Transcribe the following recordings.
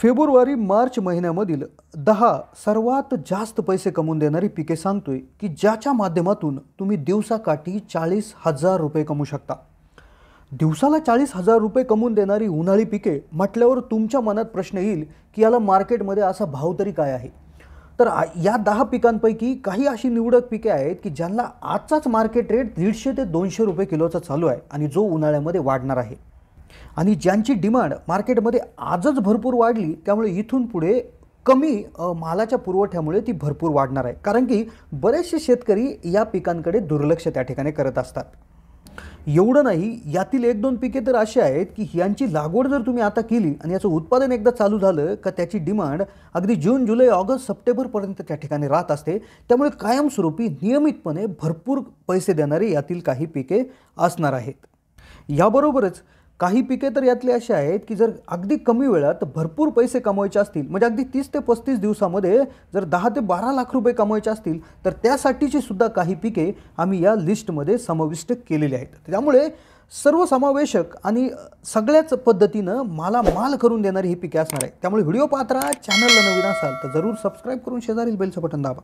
February March महिन्यामधील दहा सर्वात जास्त पैसे कमवून देणारी पिके सांगतोय की ज्याच्या माध्यमातून तुम्ही दिवसाकाठी चाळीस हजार रुपये कमवू शकता दिवसाला चाळीस हजार रुपये कमवून देणारी उन्हाळी पिके म्हटल्यावर तुमच्या मनात प्रश्न येईल की याला मार्केटमध्ये असा भाव तरी काय आहे तर या दहा पिकांपैकी काही अशी निवडक पिके आहेत की ज्यांना आजचाच मार्केट रेट दीडशे ते दोनशे रुपये किलोचा चालू आहे आणि जो उन्हाळ्यामध्ये वाढणार आहे आणि ज्यांची डिमांड मार्केटमध्ये आजच भरपूर वाढली त्यामुळे इथून पुढे कमी मालाच्या पुरवठ्यामुळे ती भरपूर वाढणार आहे कारण की बरेचसे शेतकरी या पिकांकडे दुर्लक्ष त्या ठिकाणी करत असतात एवढं नाही यातील एक दोन पिके तर अशी आहेत की यांची लागवड जर तुम्ही आता केली आणि याचं उत्पादन एकदा चालू झालं का त्याची डिमांड अगदी जून जुलै ऑगस्ट सप्टेंबरपर्यंत त्या ठिकाणी राहत असते त्यामुळे कायमस्वरूपी नियमितपणे भरपूर पैसे देणारे यातील काही पिके असणार आहेत याबरोबरच काही पिके तर यातली अशी आहेत की जर अगदी कमी वेळात भरपूर पैसे कमवायचे असतील म्हणजे अगदी तीस ते पस्तीस दिवसामध्ये जर दहा ते बारा लाख रुपये कमवायचे असतील तर त्यासाठीची सुद्धा काही पिके आम्ही या लिस्टमध्ये समाविष्ट केलेली आहेत त्यामुळे सर्वसमावेशक आणि सगळ्याच पद्धतीनं मला माल करून देणारी ही पिके असणार आहे त्यामुळे व्हिडिओ पात्रा चॅनलला नवीन असाल तर जरूर सबस्क्राईब करून शेजारील बेलचं बटन दाबा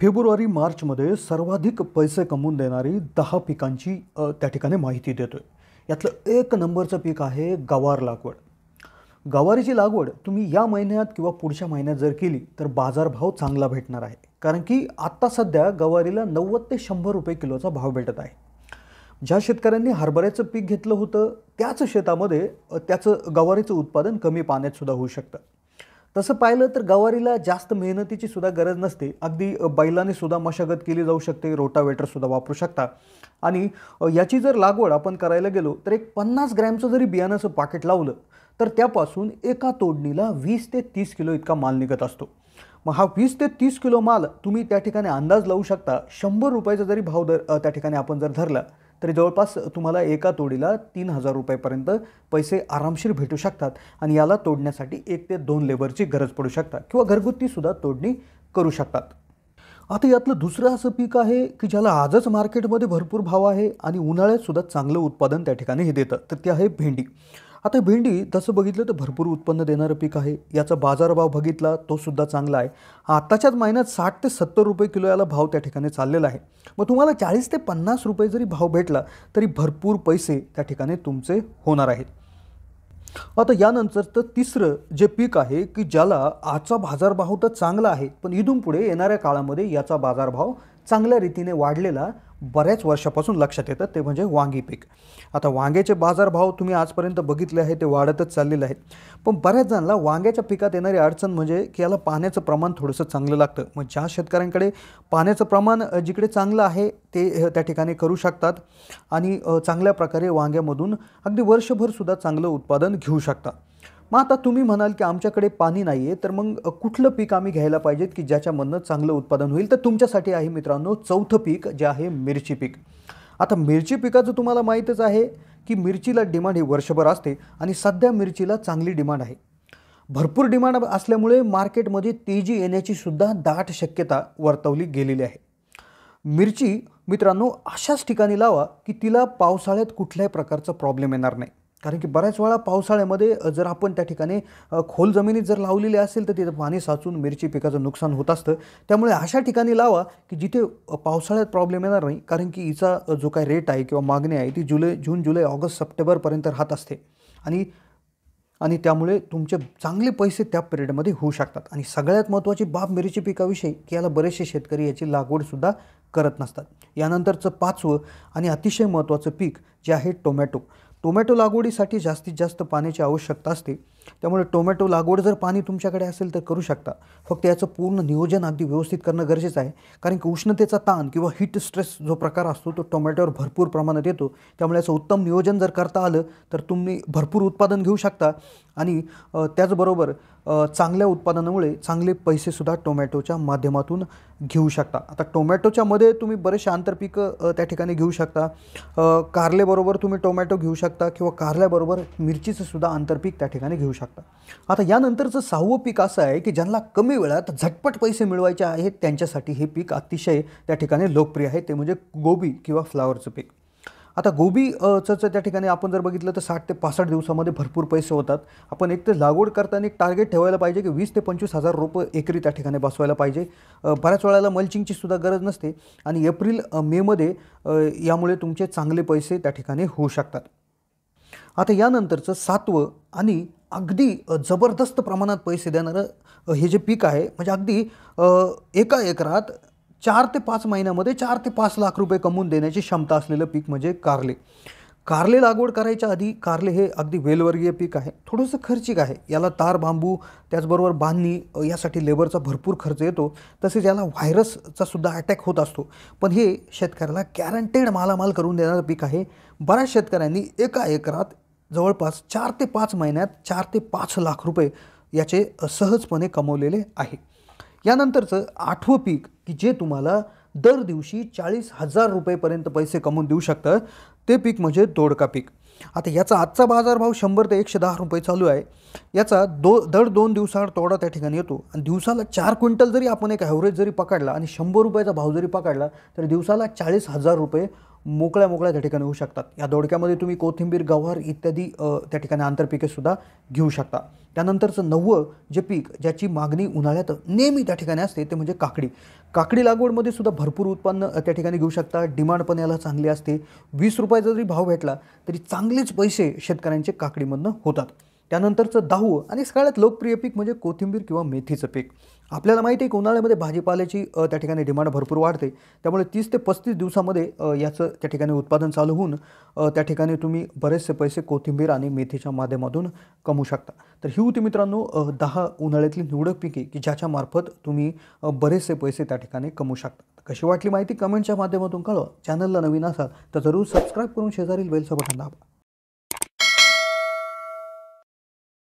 फेब्रुवारी मार्चमध्ये सर्वाधिक पैसे कमवून देणारी दहा पिकांची त्या ठिकाणी माहिती देतो आहे यातलं एक नंबरचं पीक आहे गवार लागवड गवारीची लागवड तुम्ही या महिन्यात किंवा पुढच्या महिन्यात जर केली तर बाजारभाव चांगला भेटणार आहे कारण की आत्ता सध्या गवारीला नव्वद ते शंभर रुपये किलोचा भाव भेटत आहे ज्या शेतकऱ्यांनी हरभऱ्याचं पीक घेतलं होतं त्याच शेतामध्ये त्याचं गवारीचं उत्पादन कमी पाण्यात सुद्धा होऊ शकतं तसं पाहिलं तर गवारीला जास्त मेहनतीची सुद्धा गरज नसते अगदी बैलाने सुद्धा मशागत केली जाऊ शकते सुद्धा वापरू शकता आणि याची जर लागवड आपण करायला गेलो तर एक पन्नास ग्रॅमचं जरी बियाणाचं पाकिट लावलं तर त्यापासून एका तोडणीला वीस ते तीस किलो इतका माल निघत असतो मग हा वीस ते तीस किलो माल तुम्ही त्या ठिकाणी अंदाज लावू शकता शंभर रुपयाचा जरी भाव दर त्या ठिकाणी आपण जर धरला तरी जवळपास तुम्हाला एका तोडीला तीन हजार रुपयेपर्यंत पैसे आरामशीर भेटू शकतात आणि याला तोडण्यासाठी एक ते दोन लेबरची गरज पडू शकतात किंवा घरगुतीसुद्धा तोडणी करू शकतात आता यातलं दुसरं असं पीक आहे की ज्याला आजच मार्केटमध्ये भरपूर भाव आहे आणि उन्हाळ्यातसुद्धा चांगलं उत्पादन त्या ठिकाणी हे देतं तर ते आहे भेंडी आता भेंडी तसं बघितलं तर भरपूर उत्पन्न देणारं पीक आहे याचा बाजारभाव बघितला तो सुद्धा चांगला आहे आत्ताच्याच महिन्यात साठ ते सत्तर रुपये किलो याला भाव त्या ठिकाणी चाललेला आहे मग तुम्हाला चाळीस ते पन्नास रुपये जरी भाव भेटला तरी भरपूर पैसे त्या ठिकाणी तुमचे होणार आहेत आता यानंतर तर तिसरं जे पीक आहे की ज्याला आजचा बाजारभाव तर चांगला आहे पण इथून पुढे येणाऱ्या काळामध्ये याचा बाजारभाव चांगल्या रीतीने वाढलेला बऱ्याच वर्षापासून लक्षात येतं ते म्हणजे वांगी पीक आता वांग्याचे बाजारभाव तुम्ही आजपर्यंत बघितले आहे ते वाढतच चाललेले आहेत पण बऱ्याच जणांना वांग्याच्या पिकात येणारी अडचण म्हणजे की याला पाण्याचं प्रमाण थोडंसं चांगलं लागतं मग ज्या शेतकऱ्यांकडे पाण्याचं प्रमाण जिकडे चांगलं आहे ते त्या ठिकाणी करू शकतात आणि चांगल्या प्रकारे वांग्यामधून अगदी वर्षभरसुद्धा चांगलं उत्पादन घेऊ शकतात मग आता तुम्ही म्हणाल की आमच्याकडे पाणी नाही आहे तर मग कुठलं पीक आम्ही घ्यायला पाहिजेत की ज्याच्यामधनं चांगलं उत्पादन होईल तर तुमच्यासाठी आहे मित्रांनो चौथं पीक जे आहे मिरची पीक आता मिरची पिकाचं तुम्हाला माहीतच आहे की मिरचीला डिमांड हे वर्षभर असते आणि सध्या मिरचीला चांगली डिमांड आहे भरपूर डिमांड असल्यामुळे मार्केटमध्ये तेजी येण्याची सुद्धा दाट शक्यता वर्तवली गेलेली आहे मिरची मित्रांनो अशाच ठिकाणी लावा की तिला पावसाळ्यात कुठल्याही प्रकारचा प्रॉब्लेम येणार नाही कारण की बऱ्याच वेळा पावसाळ्यामध्ये जर आपण त्या ठिकाणी खोल जमिनीत जर लावलेली असेल तर तिथे पाणी साचून मिरची पिकाचं नुकसान होत असतं त्यामुळे अशा ठिकाणी लावा की जिथे पावसाळ्यात प्रॉब्लेम येणार नाही कारण की हिचा जो काही रेट आहे किंवा मागणी आहे ती जुलै जून जुलै ऑगस्ट सप्टेंबरपर्यंत राहत असते आणि आणि त्यामुळे तुमचे चांगले पैसे त्या पिरियडमध्ये होऊ शकतात आणि सगळ्यात महत्त्वाची बाब मिरची पिकाविषयी की याला बरेचसे शेतकरी याची लागवडसुद्धा करत नसतात यानंतरचं पाचवं आणि अतिशय महत्त्वाचं पीक जे आहे टोमॅटो टोमॅटो लागवडीसाठी जास्तीत जास्त पाण्याची आवश्यकता असते त्यामुळे टोमॅटो लागवड जर पाणी तुमच्याकडे असेल तर करू शकता फक्त याचं पूर्ण नियोजन अगदी व्यवस्थित करणं गरजेचं आहे कारण की उष्णतेचा ताण किंवा हीट स्ट्रेस जो प्रकार असतो तो टोमॅटोवर भरपूर प्रमाणात येतो त्यामुळे याचं उत्तम नियोजन जर करता आलं तर तुम्ही भरपूर उत्पादन घेऊ शकता आणि त्याचबरोबर चांगल्या उत्पादनामुळे चांगले पैसेसुद्धा टोमॅटोच्या माध्यमातून घेऊ शकता आता टोमॅटोच्यामध्ये तुम्ही बरेचसे आंतरपिकं त्या ठिकाणी घेऊ शकता कारलेबरोबर तुम्ही टोमॅटो घेऊ शकता किंवा कारल्याबरोबर मिरचीचंसुद्धा सुद्धा आंतरपीक त्या ठिकाणी घेऊ शकता आता यानंतरचं सहावं पीक असं आहे की ज्यांना कमी वेळात झटपट पैसे मिळवायचे आहेत त्यांच्यासाठी हे पीक अतिशय त्या ठिकाणी लोकप्रिय आहे ते म्हणजे गोबी किंवा फ्लावरचं पीक आता गोबीचं त्या ठिकाणी आपण जर बघितलं तर साठ ते पासष्ट दिवसामध्ये भरपूर पैसे होतात आपण एक तर लागवड करताना एक टार्गेट ठेवायला पाहिजे की वीस ते पंचवीस हजार रुपये एकरी त्या ठिकाणी बसवायला पाहिजे बऱ्याच वेळेला मल्चिंगची सुद्धा गरज नसते आणि एप्रिल मेमध्ये यामुळे तुमचे चांगले पैसे त्या ठिकाणी होऊ शकतात आता यानंतरचं सातवं आणि अगदी जबरदस्त प्रमाणात पैसे देणारं हे जे पीक आहे म्हणजे अगदी एका एकरात चार ते पाच महिन्यामध्ये चार ते पाच लाख रुपये कमवून देण्याची क्षमता असलेलं पीक म्हणजे कारले कारले लागवड करायच्या आधी कारले हे अगदी वेलवर्गीय पीक आहे थोडंसं खर्चिक आहे याला तार बांबू त्याचबरोबर बांधणी यासाठी लेबरचा भरपूर खर्च येतो तसेच याला व्हायरसचा सुद्धा अटॅक होत असतो पण हे शेतकऱ्याला गॅरंटेड मालामाल करून देणारं पीक आहे बऱ्याच शेतकऱ्यांनी एका एकरात जवळपास चार ते पाच महिन्यात चार ते पाच लाख रुपये याचे सहजपणे कमवलेले आहे यानंतरचं आठवं पीक की जे तुम्हाला दर दिवशी चाळीस हजार रुपयेपर्यंत पैसे कमवून देऊ शकतात ते पीक म्हणजे दोडका पीक आता याचा आजचा बाजारभाव शंभर ते एकशे दहा रुपये चालू आहे याचा दो दर दोन दिवसावर तोडा त्या ठिकाणी येतो आणि दिवसाला चार क्विंटल जरी आपण एक ॲव्हरेज जरी पकडला आणि शंभर रुपयाचा भाव जरी पकडला तर दिवसाला चाळीस हजार रुपये मोकळ्या मोकळ्या त्या ठिकाणी होऊ शकतात या दोडक्यामध्ये तुम्ही कोथिंबीर गव्हार इत्यादी त्या ठिकाणी आंतरपिकेसुद्धा घेऊ शकता त्यानंतरचं नववं जे पीक ज्याची मागणी उन्हाळ्यात नेहमी त्या ठिकाणी असते ते म्हणजे काकडी काकडी लागवडमध्ये सुद्धा भरपूर उत्पन्न त्या ठिकाणी घेऊ शकता डिमांड पण याला चांगली असते वीस रुपयाचा जरी भाव भेटला तरी चांगलेच पैसे शेतकऱ्यांचे काकडीमधनं होतात त्यानंतरचं दहावं आणि सगळ्यात लोकप्रिय पीक म्हणजे कोथिंबीर किंवा मेथीचं पीक आपल्याला माहिती आहे की उन्हाळ्यामध्ये भाजीपाल्याची त्या ठिकाणी डिमांड भरपूर वाढते त्यामुळे तीस ते पस्तीस दिवसामध्ये याचं त्या ठिकाणी उत्पादन चालू होऊन त्या ठिकाणी तुम्ही बरेचसे पैसे कोथिंबीर आणि मेथीच्या माध्यमातून कमवू शकता तर ही होती मित्रांनो दहा उन्हाळ्यातली निवडक पिके की ज्याच्या मार्फत तुम्ही बरेचसे पैसे त्या ठिकाणी कमवू शकता कशी वाटली माहिती कमेंटच्या माध्यमातून कळवा चॅनलला नवीन असाल तर जरूर सबस्क्राईब करून शेजारील बेलचं बटन दाबा